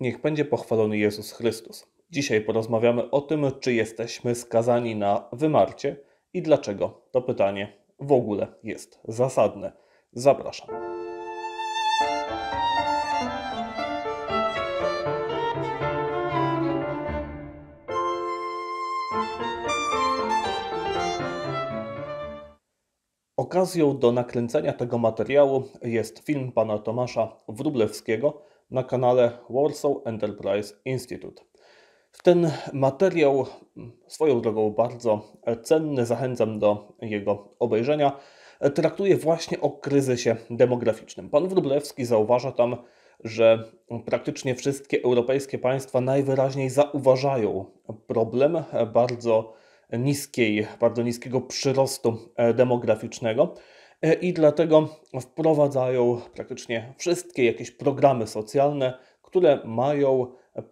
Niech będzie pochwalony Jezus Chrystus. Dzisiaj porozmawiamy o tym, czy jesteśmy skazani na wymarcie i dlaczego to pytanie w ogóle jest zasadne. Zapraszam. Okazją do nakręcenia tego materiału jest film pana Tomasza Wróblewskiego – na kanale Warsaw Enterprise Institute. W ten materiał, swoją drogą bardzo cenny, zachęcam do jego obejrzenia, traktuje właśnie o kryzysie demograficznym. Pan Wróblewski zauważa tam, że praktycznie wszystkie europejskie państwa najwyraźniej zauważają problem bardzo niskiej, bardzo niskiego przyrostu demograficznego E, i dlatego wprowadzają praktycznie wszystkie jakieś programy socjalne, które mają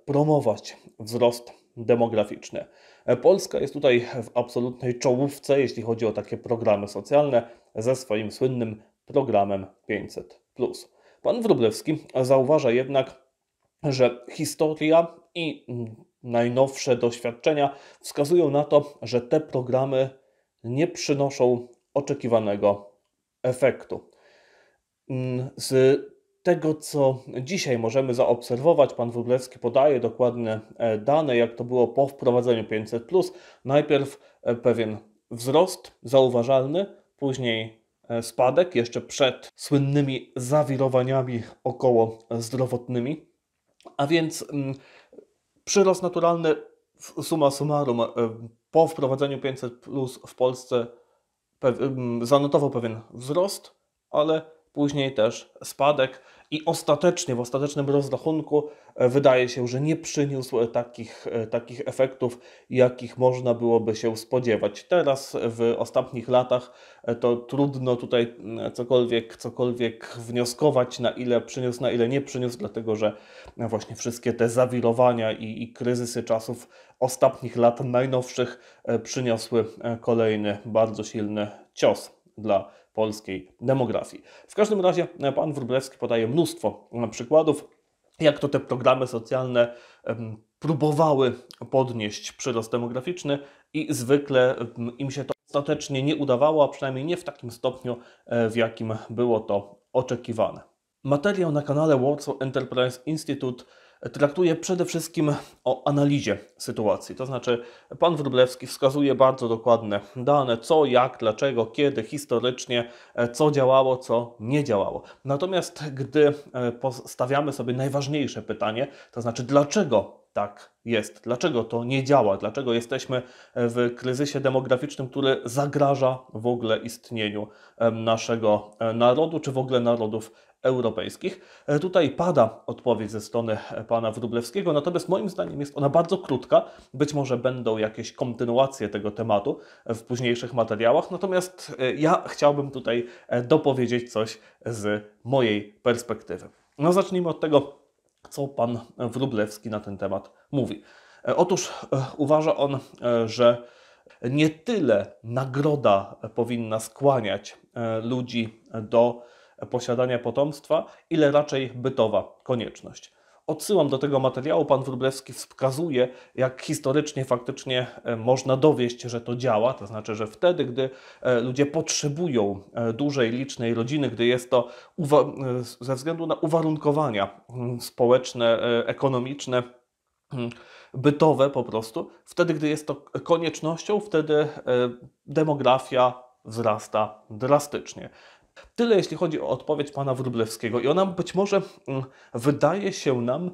promować wzrost demograficzny. E, Polska jest tutaj w absolutnej czołówce, jeśli chodzi o takie programy socjalne, ze swoim słynnym programem 500. Pan Wróblewski zauważa jednak, że historia i najnowsze doświadczenia wskazują na to, że te programy nie przynoszą oczekiwanego efektu. Mm, z tego, co dzisiaj możemy zaobserwować, pan Wróblewski podaje dokładne e, dane, jak to było po wprowadzeniu 500. Najpierw e, pewien wzrost zauważalny, później e, spadek jeszcze przed słynnymi zawirowaniami około zdrowotnymi, a więc mm, przyrost naturalny suma summarum po wprowadzeniu 500 w Polsce Mm, zanotował pewien wzrost, ale później też spadek i ostatecznie, w ostatecznym rozrachunku e, wydaje się, że nie przyniósł e, takich, e, takich efektów, jakich można byłoby się spodziewać. Teraz w ostatnich latach to trudno tutaj mm, cokolwiek, cokolwiek wnioskować, na ile przyniósł, na ile nie przyniósł, dlatego że właśnie wszystkie te zawirowania i, i kryzysy czasów ostatnich lat, najnowszych, przyniosły kolejny bardzo silny cios dla polskiej demografii. W każdym razie e, pan Wróblewski podaje mnóstwo e, przykładów, jak to te programy socjalne próbowały podnieść przyrost demograficzny i zwykle im się to ostatecznie nie udawało, a przynajmniej nie w takim stopniu, e, w jakim było to oczekiwane. Materiał na kanale Warsaw Enterprise Institute traktuje przede wszystkim o analizie sytuacji. To znaczy, pan Wróblewski wskazuje bardzo dokładne dane, co, jak, dlaczego, kiedy, historycznie, e, co działało, co nie działało. Natomiast gdy e, postawiamy sobie najważniejsze pytanie, to znaczy, dlaczego tak jest, dlaczego to nie działa, dlaczego jesteśmy e, w kryzysie demograficznym, który zagraża w ogóle istnieniu naszego narodu, czy w ogóle narodów europejskich. E, tutaj pada odpowiedź ze strony e, pana Wróblewskiego, natomiast moim zdaniem jest ona bardzo krótka. Być może będą jakieś kontynuacje tego tematu w późniejszych materiałach, natomiast e, ja chciałbym tutaj dopowiedzieć coś z mojej perspektywy. No zacznijmy od tego, co pan Wróblewski na ten temat mówi. Otóż uważa on, że nie tyle nagroda powinna skłaniać ludzi do posiadania potomstwa, ile raczej bytowa konieczność. Odsyłam do tego materiału. Pan Wróblewski wskazuje, jak historycznie faktycznie e, można dowieść, że to działa. To znaczy, że wtedy, gdy e, ludzie potrzebują e, dużej, licznej rodziny, gdy jest to ze względu na uwarunkowania mm, społeczne, ekonomiczne, mm, bytowe po prostu, wtedy, gdy jest to koniecznością, wtedy demografia wzrasta drastycznie. Tyle jeśli chodzi o odpowiedź pana Wróblewskiego. I ona być może mm, wydaje się nam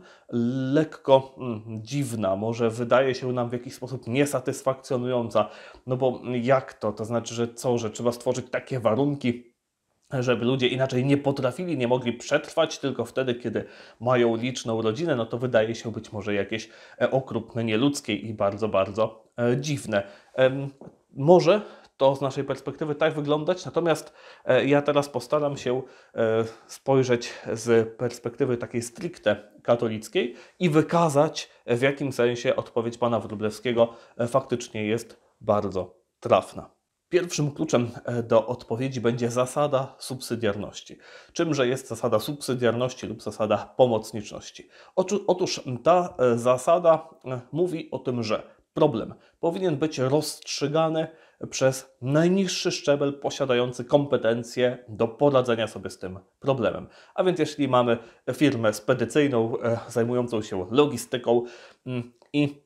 lekko mm, dziwna, może wydaje się nam w jakiś sposób niesatysfakcjonująca. No bo jak to? To znaczy, że co, że trzeba stworzyć takie warunki, żeby ludzie inaczej nie potrafili, nie mogli przetrwać tylko wtedy, kiedy mają liczną rodzinę, no to wydaje się być może jakieś e, okrutne, nieludzkie i bardzo, bardzo e, dziwne. Może to z naszej perspektywy tak wyglądać. Natomiast e, ja teraz postaram się e, spojrzeć z perspektywy takiej stricte katolickiej i wykazać, e, w jakim sensie odpowiedź pana Wróblewskiego faktycznie jest bardzo trafna. Pierwszym kluczem do odpowiedzi będzie zasada subsydiarności. Czymże jest zasada subsydiarności lub zasada pomocniczności? Otóż ta zasada mówi o tym, że problem powinien być rozstrzygany przez najniższy szczebel posiadający kompetencje do poradzenia sobie z tym problemem. A więc jeśli mamy firmę spedycyjną e, zajmującą się logistyką mm, i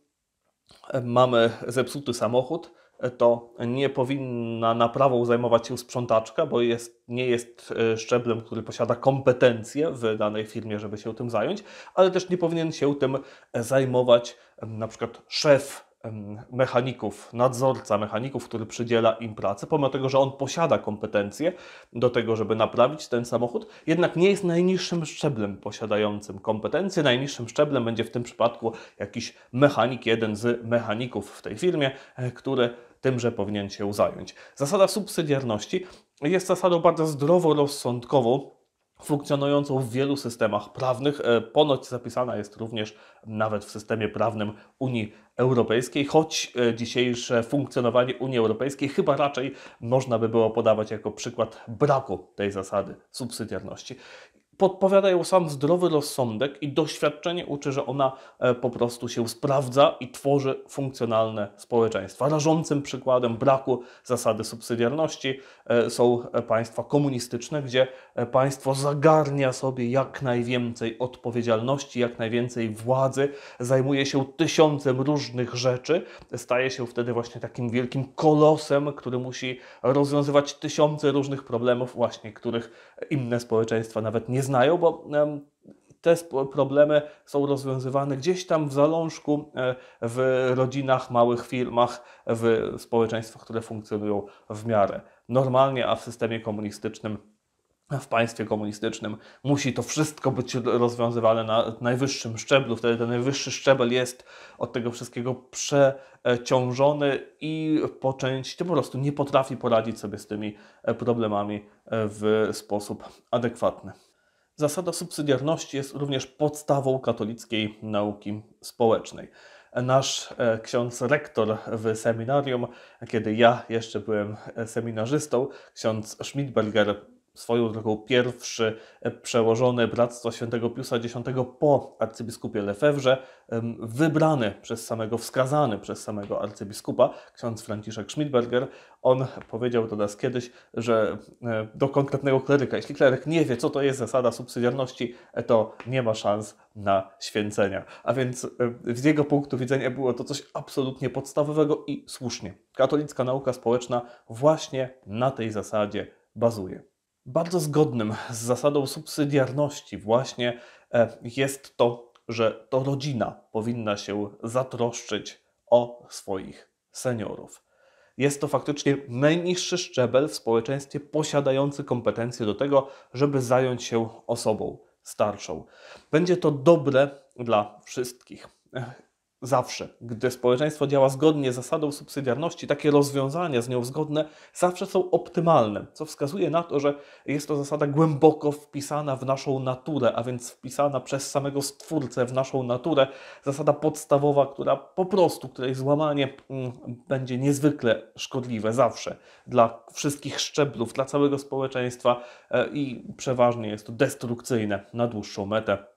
e, mamy zepsuty samochód, e, to nie powinna naprawą zajmować się sprzątaczka, bo jest, nie jest szczeblem, który posiada kompetencje w danej firmie, żeby się tym zająć, ale też nie powinien się tym zajmować na przykład szef mechaników, nadzorca mechaników, który przydziela im pracę, pomimo tego, że on posiada kompetencje do tego, żeby naprawić ten samochód, jednak nie jest najniższym szczeblem posiadającym kompetencje. Najniższym szczeblem będzie w tym przypadku jakiś mechanik, jeden z mechaników w tej firmie, e, który tymże powinien się zająć. Zasada subsydiarności jest zasadą bardzo zdroworozsądkową, funkcjonującą w wielu systemach prawnych. E, ponoć zapisana jest również nawet w systemie prawnym Unii Europejskiej, choć e, dzisiejsze funkcjonowanie Unii Europejskiej chyba raczej można by było podawać jako przykład braku tej zasady subsydiarności podpowiada ją sam zdrowy rozsądek i doświadczenie uczy, że ona e, po prostu się sprawdza i tworzy funkcjonalne społeczeństwa. Rażącym przykładem braku zasady subsydiarności e, są e, państwa komunistyczne, gdzie państwo zagarnia sobie jak najwięcej odpowiedzialności, jak najwięcej władzy, zajmuje się tysiącem różnych rzeczy, staje się wtedy właśnie takim wielkim kolosem, który musi rozwiązywać tysiące różnych problemów właśnie, których inne społeczeństwa nawet nie znają, bo te problemy są rozwiązywane gdzieś tam w zalążku, e, w rodzinach, małych firmach, w społeczeństwach, które funkcjonują w miarę normalnie, a w systemie komunistycznym w państwie komunistycznym musi to wszystko być rozwiązywane na najwyższym szczeblu. Wtedy ten najwyższy szczebel jest od tego wszystkiego przeciążony i po części po prostu nie potrafi poradzić sobie z tymi e, problemami e, w sposób adekwatny. Zasada subsydiarności jest również podstawą katolickiej nauki społecznej nasz e, ksiądz rektor w seminarium, kiedy ja jeszcze byłem seminarzystą, ksiądz Schmidberger swoją drogą pierwszy e, przełożony Bractwa Świętego Piusa X po arcybiskupie Lefewrze, wybrany przez samego, wskazany przez samego arcybiskupa, ksiądz Franciszek Schmidberger, on powiedział do nas kiedyś, że e, do konkretnego kleryka, jeśli kleryk nie wie, co to jest zasada subsydiarności, e, to nie ma szans na święcenia. A więc z jego punktu widzenia było to coś absolutnie podstawowego i słusznie. Katolicka nauka społeczna właśnie na tej zasadzie bazuje bardzo zgodnym z zasadą subsydiarności właśnie e, jest to, że to rodzina powinna się zatroszczyć o swoich seniorów. Jest to faktycznie najniższy szczebel w społeczeństwie posiadający kompetencje do tego, żeby zająć się osobą starszą. Będzie to dobre dla wszystkich. Zawsze, gdy społeczeństwo działa zgodnie z zasadą subsydiarności, takie rozwiązania z nią zgodne zawsze są optymalne, co wskazuje na to, że jest to zasada głęboko wpisana w naszą naturę, a więc wpisana przez samego Stwórcę w naszą naturę, zasada podstawowa, która po prostu, której złamanie mm, będzie niezwykle szkodliwe zawsze dla wszystkich szczeblów, dla całego społeczeństwa e, i przeważnie jest to destrukcyjne na dłuższą metę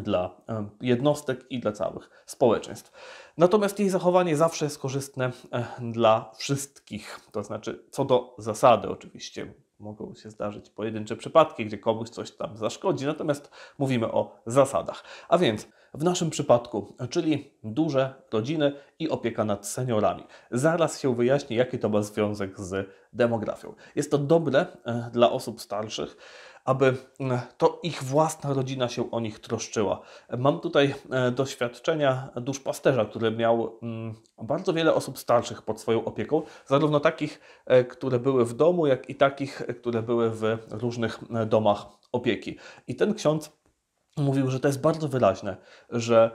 dla jednostek i dla całych społeczeństw. Natomiast jej zachowanie zawsze jest korzystne eh, dla wszystkich, to znaczy co do zasady oczywiście. Mogą się zdarzyć pojedyncze przypadki, gdzie komuś coś tam zaszkodzi, natomiast mówimy o zasadach. A więc w naszym przypadku, czyli duże rodziny i opieka nad seniorami. Zaraz się wyjaśni, jaki to ma związek z demografią. Jest to dobre eh, dla osób starszych, aby mm, to ich własna rodzina się o nich troszczyła. Mam tutaj e, doświadczenia duszpasterza, który miał mm, bardzo wiele osób starszych pod swoją opieką, zarówno takich, e, które były w domu, jak i takich, które były w różnych e, domach opieki. I ten ksiądz mówił, że to jest bardzo wyraźne, że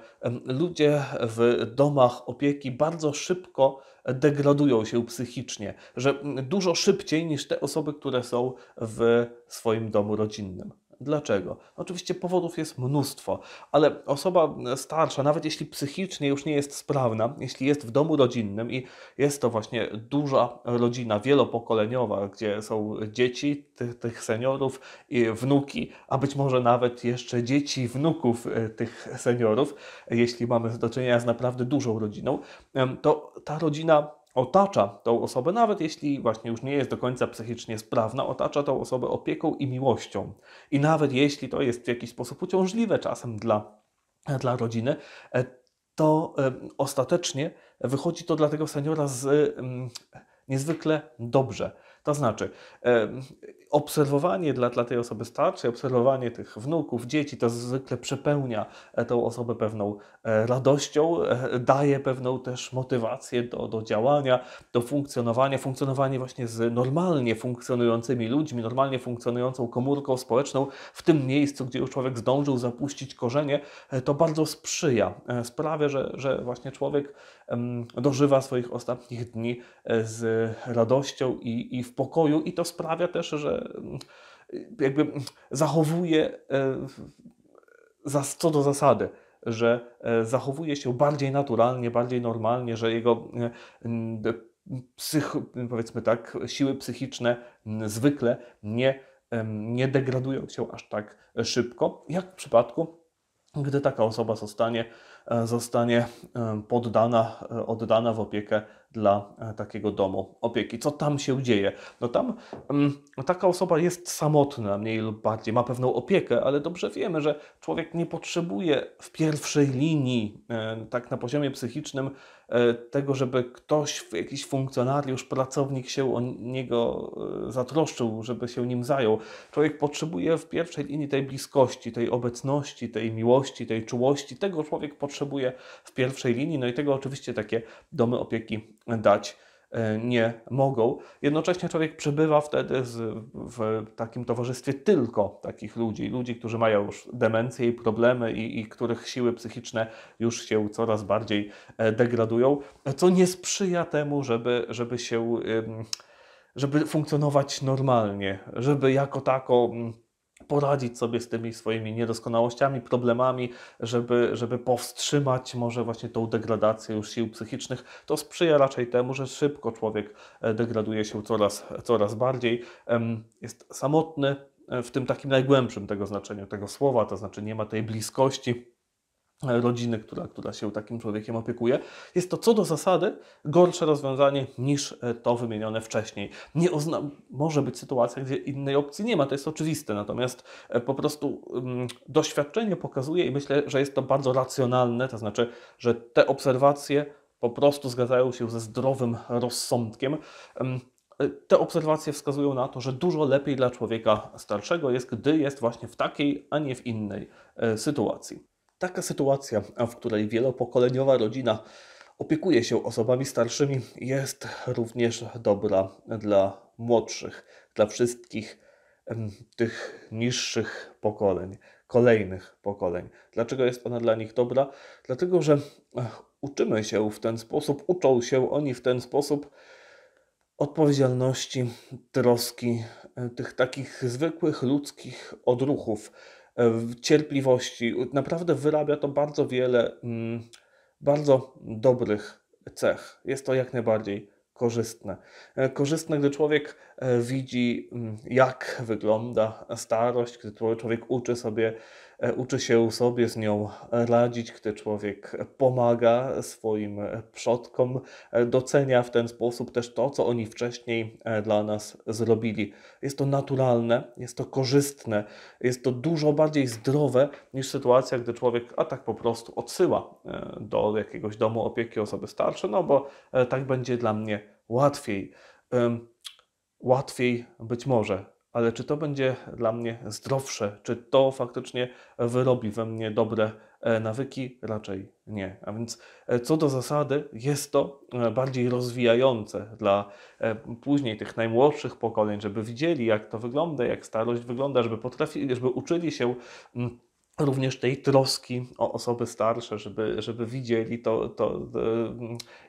ludzie w domach opieki bardzo szybko degradują się psychicznie, że mm, dużo szybciej niż te osoby, które są w swoim domu rodzinnym. Dlaczego? Oczywiście powodów jest mnóstwo, ale osoba starsza, nawet jeśli psychicznie już nie jest sprawna, jeśli jest w domu rodzinnym i jest to właśnie duża rodzina wielopokoleniowa, gdzie są dzieci tych, tych seniorów i wnuki, a być może nawet jeszcze dzieci wnuków e, tych seniorów, jeśli mamy do czynienia z naprawdę dużą rodziną, to ta rodzina otacza tą osobę, nawet jeśli właśnie już nie jest do końca psychicznie sprawna, otacza tą osobę opieką i miłością. I nawet jeśli to jest w jakiś sposób uciążliwe czasem dla, dla rodziny, e, to ostatecznie wychodzi to dla tego seniora z niezwykle dobrze. To znaczy, e, obserwowanie dla, dla tej osoby starszej, obserwowanie tych wnuków, dzieci, to zwykle przepełnia e, tą osobę pewną e, radością, daje pewną też motywację do, do działania, do funkcjonowania, funkcjonowanie właśnie z normalnie funkcjonującymi ludźmi, normalnie funkcjonującą komórką społeczną w tym miejscu, gdzie już człowiek zdążył zapuścić korzenie, to bardzo sprzyja. Sprawia, że, że właśnie człowiek dożywa swoich ostatnich dni e, z radością i, i w pokoju, i to sprawia też, że mm, jakby zachowuje e, co do zasady że e, zachowuje się bardziej naturalnie, bardziej normalnie, że jego psych, powiedzmy tak, siły psychiczne zwykle nie, nie degradują się aż tak szybko, jak w przypadku, gdy taka osoba zostanie E, zostanie e, poddana, e, oddana w opiekę dla takiego domu opieki. Co tam się dzieje? No tam mm, taka osoba jest samotna, mniej lub bardziej, ma pewną opiekę, ale dobrze wiemy, że człowiek nie potrzebuje w pierwszej linii, tak na poziomie psychicznym, tego, żeby ktoś, jakiś funkcjonariusz, pracownik się o niego zatroszczył, żeby się nim zajął. Człowiek potrzebuje w pierwszej linii tej bliskości, tej obecności, tej miłości, tej czułości. Tego człowiek potrzebuje potrzebuje w pierwszej linii. No i tego oczywiście takie domy opieki dać e, nie mogą. Jednocześnie człowiek przebywa wtedy z, w takim towarzystwie tylko takich ludzi, ludzi, którzy mają już demencję i problemy i, i których siły psychiczne już się coraz bardziej e, degradują, co nie sprzyja temu, żeby, żeby się, żeby funkcjonować normalnie, żeby jako tako poradzić sobie z tymi swoimi niedoskonałościami, problemami, żeby, żeby powstrzymać może właśnie tą degradację już sił psychicznych, to sprzyja raczej temu, że szybko człowiek e, degraduje się coraz, coraz bardziej, jest samotny e, w tym takim najgłębszym tego znaczeniu tego słowa, to znaczy nie ma tej bliskości rodziny, która, która się takim człowiekiem opiekuje. Jest to co do zasady gorsze rozwiązanie niż e, to wymienione wcześniej. Nie ozna- może być sytuacja, gdzie innej opcji nie ma, to jest oczywiste, natomiast e, po prostu um, doświadczenie pokazuje i myślę, że jest to bardzo racjonalne, to znaczy, że te obserwacje po prostu zgadzają się ze zdrowym rozsądkiem. Um, te obserwacje wskazują na to, że dużo lepiej dla człowieka starszego jest, gdy jest właśnie w takiej, a nie w innej sytuacji. Taka sytuacja, w której wielopokoleniowa rodzina opiekuje się osobami starszymi, jest również dobra dla młodszych, dla wszystkich tych niższych pokoleń, kolejnych pokoleń. Dlaczego jest ona dla nich dobra? Dlatego, że uczymy się w ten sposób, uczą się oni w ten sposób odpowiedzialności, troski, e, tych takich zwykłych ludzkich odruchów, cierpliwości. Naprawdę wyrabia to bardzo wiele mm, bardzo dobrych cech. Jest to jak najbardziej korzystne. E, korzystne, gdy człowiek e, widzi, mm, jak wygląda starość, gdy człowiek uczy sobie E, uczy się sobie z nią radzić, gdy człowiek pomaga swoim przodkom, e, docenia w ten sposób też to, co oni wcześniej e, dla nas zrobili. Jest to naturalne, jest to korzystne, jest to dużo bardziej zdrowe niż sytuacja, gdy człowiek a tak po prostu odsyła do jakiegoś domu opieki osoby starsze, no bo tak będzie dla mnie łatwiej. Łatwiej być może ale czy to będzie dla mnie zdrowsze, czy to faktycznie wyrobi we mnie dobre e, nawyki? Raczej nie. A więc e, co do zasady jest to e, bardziej rozwijające dla później tych najmłodszych pokoleń, żeby widzieli jak to wygląda, jak starość wygląda, żeby potrafili, żeby uczyli się mm, również tej troski o osoby starsze, żeby, żeby widzieli to, to, e,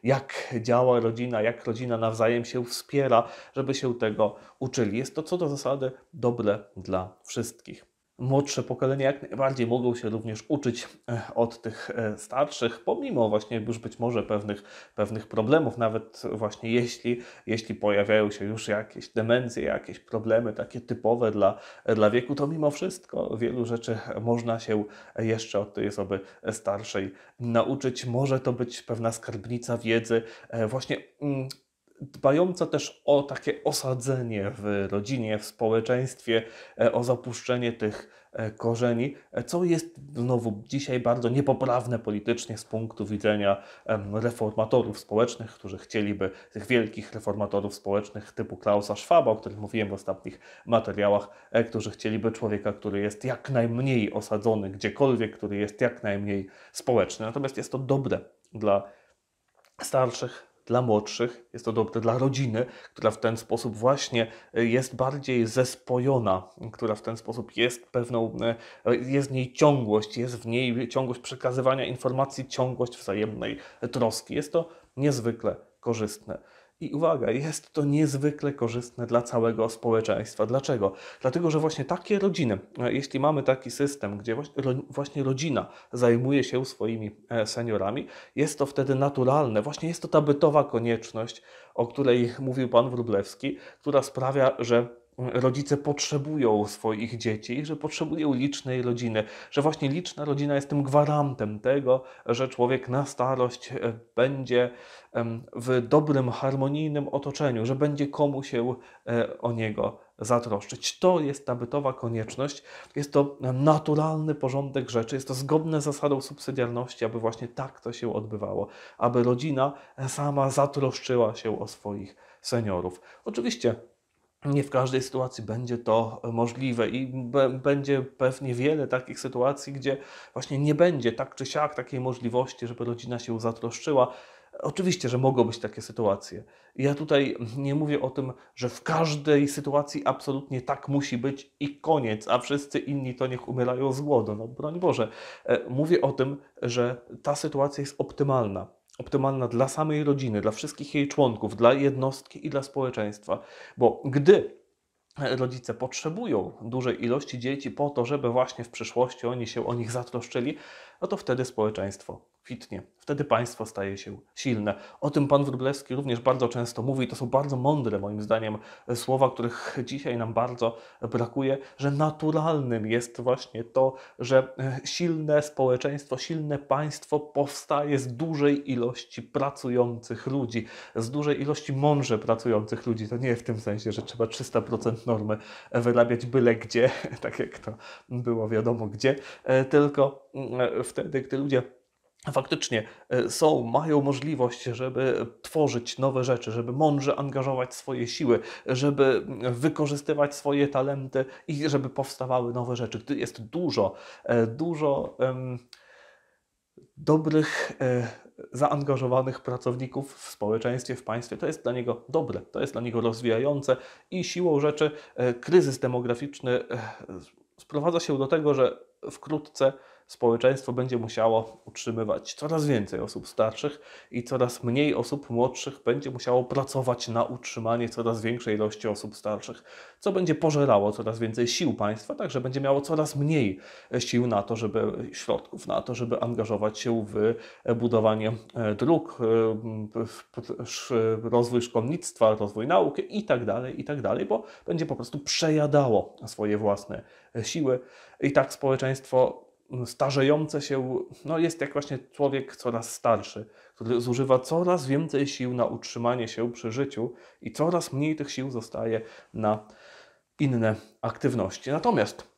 jak działa rodzina, jak rodzina nawzajem się wspiera, żeby się tego uczyli. Jest to co do zasady dobre dla wszystkich młodsze pokolenia jak najbardziej mogą się również uczyć e, od tych e, starszych, pomimo właśnie już być może pewnych, pewnych problemów, nawet właśnie jeśli, jeśli pojawiają się już jakieś demencje, jakieś problemy takie typowe dla, dla wieku, to mimo wszystko wielu rzeczy można się jeszcze od tej osoby starszej nauczyć. Może to być pewna skarbnica wiedzy, e, właśnie. Mm, dbająca też o takie osadzenie w rodzinie, w społeczeństwie, e, o zapuszczenie tych e, korzeni, e, co jest znowu dzisiaj bardzo niepoprawne politycznie z punktu widzenia reformatorów społecznych, którzy chcieliby tych wielkich reformatorów społecznych typu Klausa Schwaba, o których mówiłem w ostatnich materiałach, którzy chcieliby człowieka, który jest jak najmniej osadzony gdziekolwiek, który jest jak najmniej społeczny. Natomiast jest to dobre dla starszych dla młodszych, jest to dobre dla rodziny, która w ten sposób właśnie e, jest bardziej zespojona, która w ten sposób jest pewną, e, jest w niej ciągłość, jest w niej ciągłość przekazywania informacji, ciągłość wzajemnej troski. Jest to niezwykle korzystne. I uwaga, jest to niezwykle korzystne dla całego społeczeństwa. Dlaczego? Dlatego, że właśnie takie rodziny, e, jeśli mamy taki system, gdzie właśnie rodzina zajmuje się swoimi e, seniorami, jest to wtedy naturalne. Właśnie jest to ta bytowa konieczność, o której mówił pan Wróblewski, która sprawia, że rodzice potrzebują swoich dzieci, że potrzebują licznej rodziny, że właśnie liczna rodzina jest tym gwarantem tego, że człowiek na starość e, będzie w dobrym, harmonijnym otoczeniu, że będzie komu się e, o niego zatroszczyć. To jest ta bytowa konieczność, jest to naturalny porządek rzeczy, jest to zgodne z zasadą subsydiarności, aby właśnie tak to się odbywało, aby rodzina sama zatroszczyła się o swoich seniorów. Oczywiście nie w każdej sytuacji będzie to e, możliwe i będzie pewnie wiele takich sytuacji, gdzie właśnie nie będzie tak czy siak takiej możliwości, żeby rodzina się zatroszczyła. Oczywiście, że mogą być takie sytuacje. Ja tutaj nie mówię o tym, że w każdej sytuacji absolutnie tak musi być i koniec, a wszyscy inni to niech umierają z głodu. No broń Boże. E, mówię o tym, że ta sytuacja jest optymalna optymalna dla samej rodziny, dla wszystkich jej członków, dla jednostki i dla społeczeństwa. Bo gdy rodzice potrzebują dużej ilości dzieci po to, żeby właśnie w przyszłości oni się o nich zatroszczyli, no to wtedy społeczeństwo kwitnie, wtedy państwo staje się silne. O tym pan Wróblewski również bardzo często mówi, to są bardzo mądre moim zdaniem słowa, których dzisiaj nam bardzo brakuje, że naturalnym jest właśnie to, że e, silne społeczeństwo, silne państwo powstaje z dużej ilości pracujących ludzi, z dużej ilości mądrze pracujących ludzi. To nie w tym sensie, że trzeba 300% normy wyrabiać byle gdzie, tak jak to było wiadomo gdzie, e, tylko E, wtedy, gdy ludzie faktycznie e, są, mają możliwość, żeby tworzyć nowe rzeczy, żeby mądrze angażować swoje siły, żeby mm, wykorzystywać swoje talenty i żeby powstawały nowe rzeczy. Gdy jest dużo, e, dużo um, dobrych, um, zaangażowanych pracowników w społeczeństwie, w państwie, to jest dla niego dobre, to jest dla niego rozwijające i siłą rzeczy kryzys demograficzny sprowadza się do tego, że wkrótce społeczeństwo będzie musiało utrzymywać coraz więcej osób starszych i coraz mniej osób młodszych będzie musiało pracować na utrzymanie coraz większej ilości osób starszych, co będzie pożerało coraz więcej sił państwa, także będzie miało coraz mniej e, sił na to, żeby e, środków na to, żeby angażować się w e, budowanie dróg, rozwój szkolnictwa, rozwój nauki i tak dalej, i tak dalej, bo będzie po prostu przejadało swoje własne siły. I tak społeczeństwo starzejące się, no jest jak właśnie człowiek coraz starszy, który zużywa coraz więcej sił na utrzymanie się przy życiu i coraz mniej tych sił zostaje na inne aktywności. Natomiast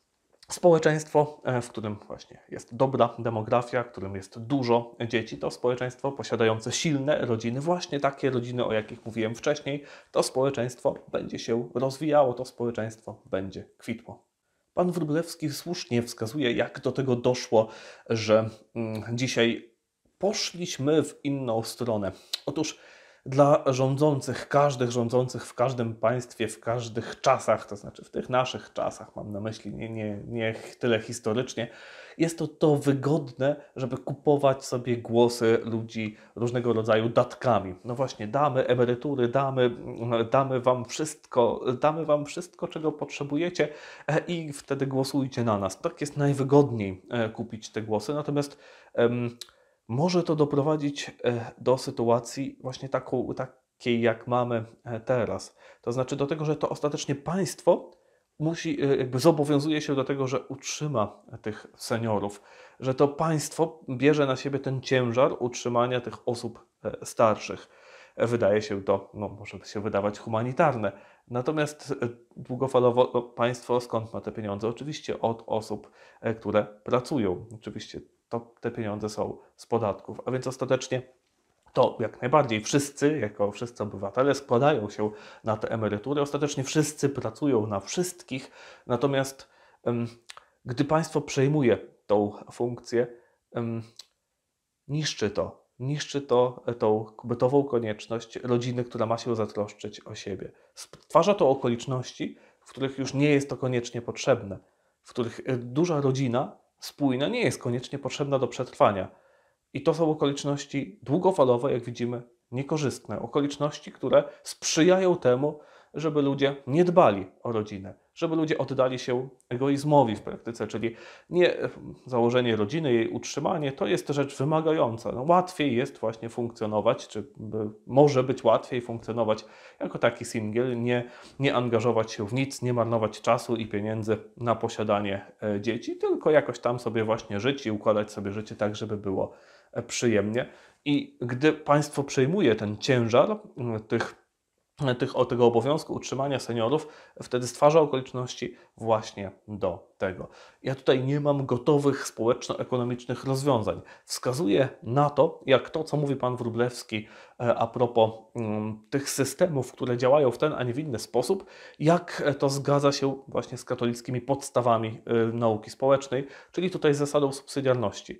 społeczeństwo, e, w którym właśnie jest dobra demografia, w którym jest dużo dzieci, to społeczeństwo posiadające silne rodziny, właśnie takie rodziny, o jakich mówiłem wcześniej, to społeczeństwo będzie się rozwijało, to społeczeństwo będzie kwitło. Pan Wróblewski słusznie wskazuje, jak do tego doszło, że mm, dzisiaj poszliśmy w inną stronę. Otóż dla rządzących, każdych rządzących w każdym państwie, w każdych czasach, to znaczy w tych naszych czasach, mam na myśli nie, nie, nie tyle historycznie, jest to to wygodne, żeby kupować sobie głosy ludzi różnego rodzaju datkami. No właśnie, damy emerytury, damy, damy wam wszystko, damy wam wszystko, czego potrzebujecie e, i wtedy głosujcie na nas. Tak jest najwygodniej e, kupić te głosy. Natomiast um, może to doprowadzić e, do sytuacji właśnie taką, takiej, jak mamy e, teraz. To znaczy do tego, że to ostatecznie państwo musi, e, jakby zobowiązuje się do tego, że utrzyma tych seniorów, że to państwo bierze na siebie ten ciężar utrzymania tych osób starszych. Wydaje się to, no, może się wydawać humanitarne. Natomiast długofalowo no, państwo skąd ma te pieniądze? Oczywiście od osób, które pracują. Oczywiście to te pieniądze są z podatków. A więc ostatecznie to jak najbardziej wszyscy, jako wszyscy obywatele, składają się na te emerytury. Ostatecznie wszyscy pracują na wszystkich, natomiast gdy państwo przejmuje tą funkcję, niszczy to. Niszczy to e, tą bytową konieczność rodziny, która ma się zatroszczyć o siebie. Stwarza to okoliczności, w których już nie jest to koniecznie potrzebne, w których e, duża rodzina spójna nie jest koniecznie potrzebna do przetrwania. I to są okoliczności długofalowe, jak widzimy, niekorzystne. Okoliczności, które sprzyjają temu, żeby ludzie nie dbali o rodzinę żeby ludzie oddali się egoizmowi w praktyce, czyli nie, założenie rodziny, jej utrzymanie, to jest rzecz wymagająca. No, łatwiej jest właśnie funkcjonować, czy może być łatwiej funkcjonować jako taki singiel, nie, nie angażować się w nic, nie marnować czasu i pieniędzy na posiadanie e, dzieci, tylko jakoś tam sobie właśnie żyć i układać sobie życie tak, żeby było e, przyjemnie. I gdy państwo przejmuje ten ciężar e, tych tych, o tego obowiązku utrzymania seniorów, wtedy stwarza okoliczności właśnie do tego. Ja tutaj nie mam gotowych społeczno-ekonomicznych rozwiązań. Wskazuję na to, jak to, co mówi pan Wrublewski e, a propos um, tych systemów, które działają w ten, a nie w inny sposób, jak to zgadza się właśnie z katolickimi podstawami y, nauki społecznej, czyli tutaj z zasadą subsydiarności.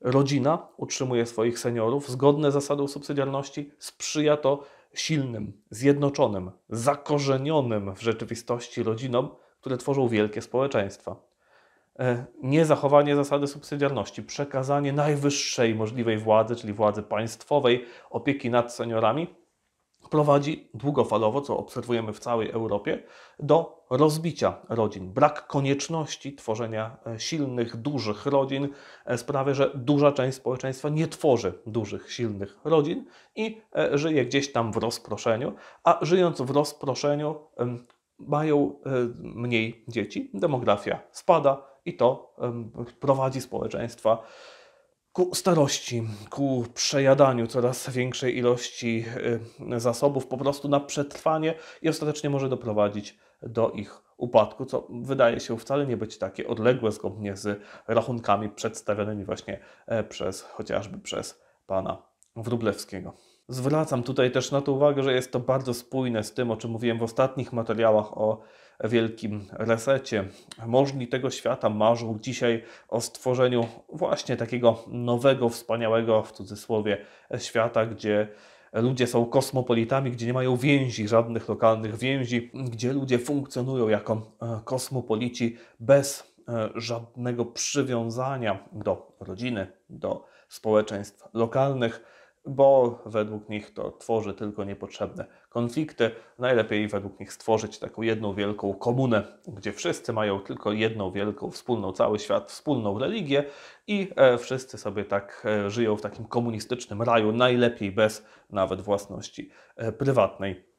Rodzina utrzymuje swoich seniorów zgodne z zasadą subsydiarności, sprzyja to silnym, zjednoczonym, zakorzenionym w rzeczywistości rodzinom, które tworzą wielkie społeczeństwa. E, Nie zachowanie zasady subsydiarności, przekazanie najwyższej możliwej władzy, czyli władzy państwowej, opieki nad seniorami, prowadzi długofalowo, co obserwujemy w całej Europie, do rozbicia rodzin. Brak konieczności tworzenia e, silnych, dużych rodzin e, sprawia, że duża część społeczeństwa nie tworzy dużych, silnych rodzin i e, żyje gdzieś tam w rozproszeniu, a żyjąc w rozproszeniu mają mniej dzieci, demografia spada i to prowadzi społeczeństwa ku starości, ku przejadaniu coraz większej ilości y, zasobów, po prostu na przetrwanie i ostatecznie może doprowadzić do ich upadku, co wydaje się wcale nie być takie odległe zgodnie z rachunkami przedstawionymi właśnie e, przez chociażby przez pana Wróblewskiego. Zwracam tutaj też na to uwagę, że jest to bardzo spójne z tym, o czym mówiłem w ostatnich materiałach o wielkim resecie. Możni tego świata marzą dzisiaj o stworzeniu właśnie takiego nowego, wspaniałego w cudzysłowie świata, gdzie ludzie są kosmopolitami, gdzie nie mają więzi, żadnych lokalnych więzi, gdzie ludzie funkcjonują jako e, kosmopolici bez e, żadnego przywiązania do rodziny, do społeczeństw lokalnych bo według nich to tworzy tylko niepotrzebne konflikty. Najlepiej według nich stworzyć taką jedną wielką komunę, gdzie wszyscy mają tylko jedną wielką wspólną cały świat, wspólną religię i e, wszyscy sobie tak e, żyją w takim komunistycznym raju, najlepiej bez nawet własności e, prywatnej.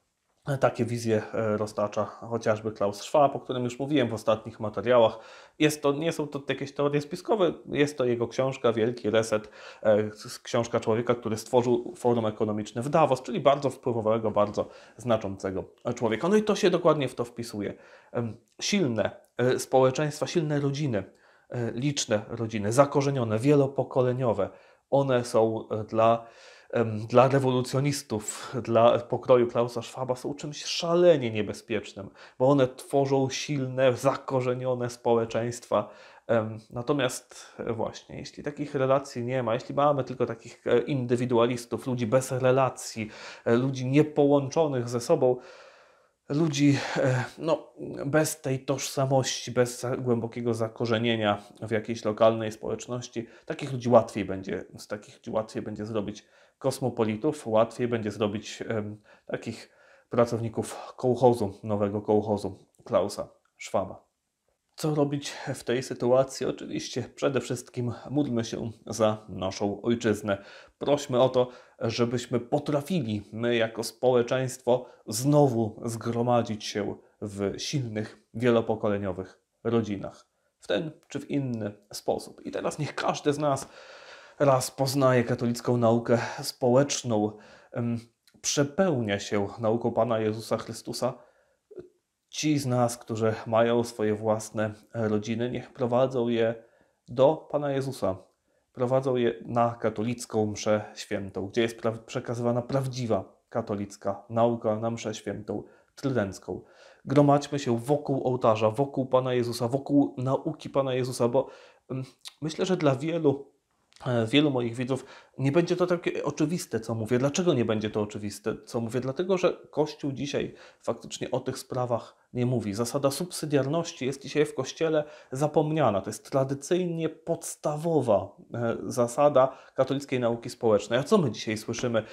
Takie wizje e, roztacza chociażby Klaus Schwab, o którym już mówiłem w ostatnich materiałach. Jest to, nie są to jakieś teorie spiskowe, jest to jego książka Wielki Reset, e, książka człowieka, który stworzył Forum Ekonomiczne w Davos, czyli bardzo wpływowego, bardzo znaczącego człowieka. No i to się dokładnie w to wpisuje. Silne e, społeczeństwa, silne rodziny, liczne rodziny, zakorzenione, wielopokoleniowe, one są dla dla rewolucjonistów, dla pokroju Klausa Schwaba są czymś szalenie niebezpiecznym, bo one tworzą silne, zakorzenione społeczeństwa. Natomiast e, właśnie, jeśli takich relacji nie ma, jeśli mamy tylko takich e, indywidualistów, ludzi bez relacji, e, ludzi niepołączonych ze sobą, ludzi no, bez tej tożsamości, bez głębokiego zakorzenienia w jakiejś lokalnej społeczności, takich ludzi łatwiej będzie, z takich ludzi łatwiej będzie zrobić kosmopolitów łatwiej będzie zrobić takich pracowników kołchozu, nowego kołchozu Klausa Schwaba. Co robić w tej sytuacji? Oczywiście przede wszystkim módlmy się za naszą ojczyznę. Prośmy o to, żebyśmy potrafili, my jako społeczeństwo, znowu zgromadzić się w silnych, wielopokoleniowych rodzinach. W ten czy w inny sposób. I teraz niech każdy z nas raz poznaje katolicką naukę społeczną, przepełnia się nauką Pana Jezusa Chrystusa. Ci z nas, którzy mają swoje własne rodziny, niech prowadzą je do Pana Jezusa, prowadzą je na katolicką mszę świętą, gdzie jest przekazywana prawdziwa katolicka nauka na mszę świętą trydencką. Gromadźmy się wokół ołtarza, wokół Pana Jezusa, wokół nauki Pana Jezusa, bo myślę, że dla wielu E, wielu moich widzów, nie będzie to takie oczywiste, co mówię. Dlaczego nie będzie to oczywiste, co mówię? Dlatego, że Kościół dzisiaj faktycznie o tych sprawach nie mówi. Zasada subsydiarności jest dzisiaj w Kościele zapomniana. To jest tradycyjnie podstawowa e, zasada katolickiej nauki społecznej. A co my dzisiaj słyszymy?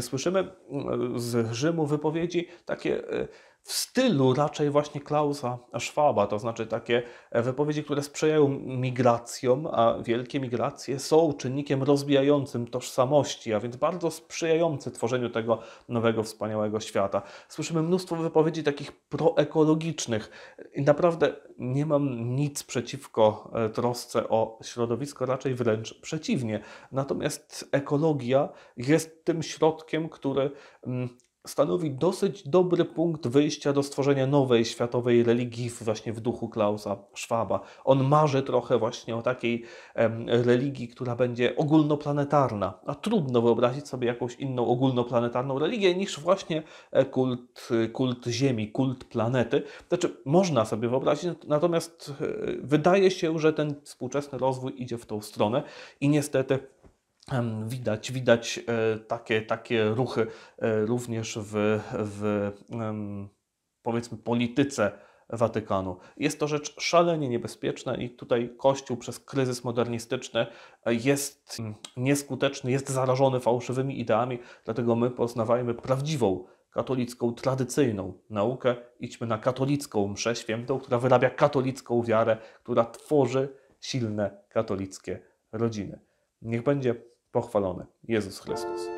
Słyszymy mm, z Rzymu wypowiedzi takie e, w stylu raczej właśnie Klausa Schwaba, to znaczy takie e, wypowiedzi, które sprzyjają migracjom, a wielkie migracje są czynnikiem rozbijającym tożsamości, a więc bardzo sprzyjający tworzeniu tego nowego, wspaniałego świata. Słyszymy mnóstwo wypowiedzi takich proekologicznych i naprawdę nie mam nic przeciwko e, trosce o środowisko, raczej wręcz przeciwnie. Natomiast ekologia jest tym środkiem, który mm, stanowi dosyć dobry punkt wyjścia do stworzenia nowej światowej religii właśnie w duchu Klausa Schwaba. On marzy trochę właśnie o takiej religii, która będzie ogólnoplanetarna, a trudno wyobrazić sobie jakąś inną ogólnoplanetarną religię niż właśnie e, kult, kult Ziemi, kult planety. Znaczy, można sobie wyobrazić, natomiast e, wydaje się, że ten współczesny rozwój idzie w tą stronę i niestety widać, widać e, takie, takie ruchy e, również w, w powiedzmy polityce Watykanu. Jest to rzecz szalenie niebezpieczna i tutaj Kościół przez kryzys modernistyczny e, jest mm, nieskuteczny, jest zarażony fałszywymi ideami, dlatego my poznawajmy prawdziwą katolicką, tradycyjną naukę, idźmy na katolicką mszę świętą, która wyrabia katolicką wiarę, która tworzy silne katolickie rodziny. Niech będzie pochwalony Jezus Chrystus.